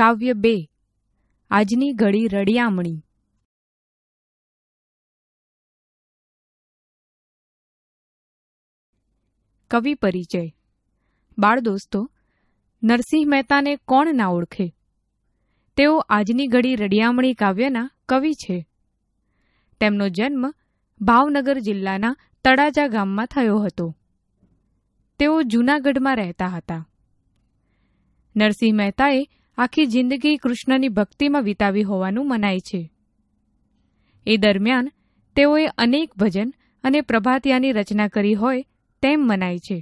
કાવ્ય બે આજની ઘડી રડિયામણી કવિ પરિચય બાળ દોસ્તો નરસિંહ મહેતાને કોણ ના ઓળખે તેઓ આજની ઘડી રડિયામણી કાવ્યના કવિ છે તેમનો જન્મ ભાવનગર જિલ્લાના તળાજા ગામમાં થયો હતો તેઓ જૂનાગઢમાં રહેતા હતા નરસિંહ મહેતાએ આખી જિંદગી કૃષ્ણની ભક્તિમાં વિતાવી હોવાનું મનાય છે એ દરમિયાન તેઓએ અનેક ભજન અને પ્રભાતિયાની રચના કરી હોય તેમ મનાય છે